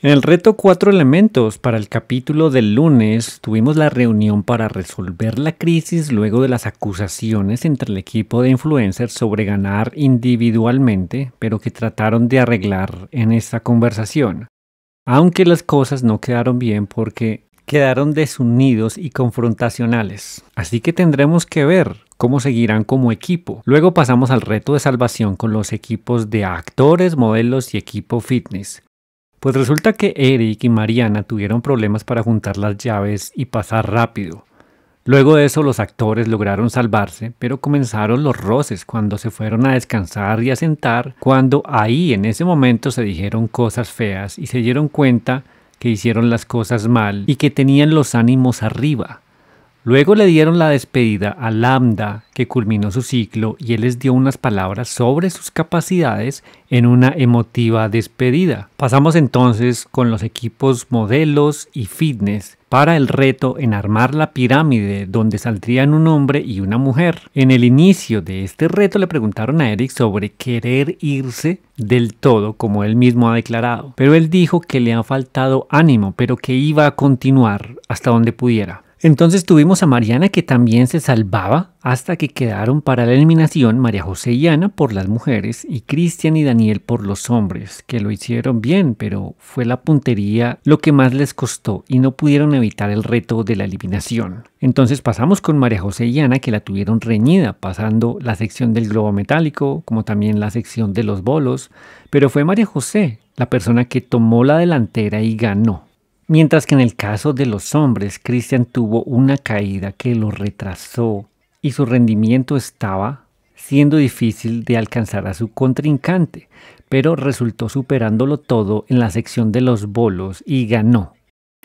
En el reto 4 Elementos para el capítulo del lunes tuvimos la reunión para resolver la crisis luego de las acusaciones entre el equipo de influencers sobre ganar individualmente, pero que trataron de arreglar en esta conversación. Aunque las cosas no quedaron bien porque quedaron desunidos y confrontacionales. Así que tendremos que ver cómo seguirán como equipo. Luego pasamos al reto de salvación con los equipos de actores, modelos y equipo fitness. Pues resulta que Eric y Mariana tuvieron problemas para juntar las llaves y pasar rápido. Luego de eso los actores lograron salvarse, pero comenzaron los roces cuando se fueron a descansar y a sentar, cuando ahí en ese momento se dijeron cosas feas y se dieron cuenta que hicieron las cosas mal y que tenían los ánimos arriba. Luego le dieron la despedida a Lambda, que culminó su ciclo, y él les dio unas palabras sobre sus capacidades en una emotiva despedida. Pasamos entonces con los equipos modelos y fitness para el reto en armar la pirámide donde saldrían un hombre y una mujer. En el inicio de este reto le preguntaron a Eric sobre querer irse del todo como él mismo ha declarado, pero él dijo que le ha faltado ánimo, pero que iba a continuar hasta donde pudiera. Entonces tuvimos a Mariana que también se salvaba hasta que quedaron para la eliminación María José y Ana por las mujeres y Cristian y Daniel por los hombres, que lo hicieron bien, pero fue la puntería lo que más les costó y no pudieron evitar el reto de la eliminación. Entonces pasamos con María José y Ana que la tuvieron reñida, pasando la sección del globo metálico, como también la sección de los bolos, pero fue María José la persona que tomó la delantera y ganó. Mientras que en el caso de los hombres, Christian tuvo una caída que lo retrasó y su rendimiento estaba siendo difícil de alcanzar a su contrincante, pero resultó superándolo todo en la sección de los bolos y ganó.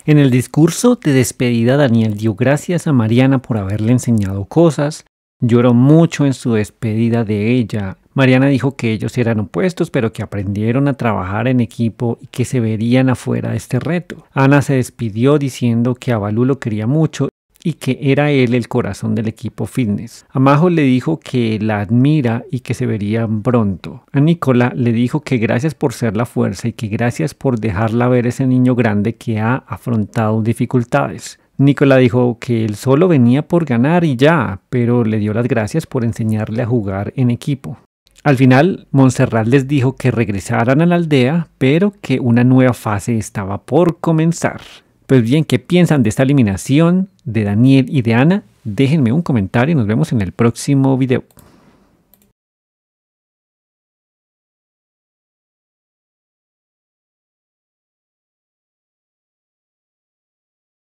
En el discurso de despedida Daniel dio gracias a Mariana por haberle enseñado cosas, lloró mucho en su despedida de ella Mariana dijo que ellos eran opuestos, pero que aprendieron a trabajar en equipo y que se verían afuera de este reto. Ana se despidió diciendo que a Balú lo quería mucho y que era él el corazón del equipo fitness. A le dijo que la admira y que se verían pronto. A Nicola le dijo que gracias por ser la fuerza y que gracias por dejarla ver ese niño grande que ha afrontado dificultades. Nicola dijo que él solo venía por ganar y ya, pero le dio las gracias por enseñarle a jugar en equipo. Al final, Montserrat les dijo que regresaran a la aldea, pero que una nueva fase estaba por comenzar. Pues bien, ¿qué piensan de esta eliminación de Daniel y de Ana? Déjenme un comentario y nos vemos en el próximo video.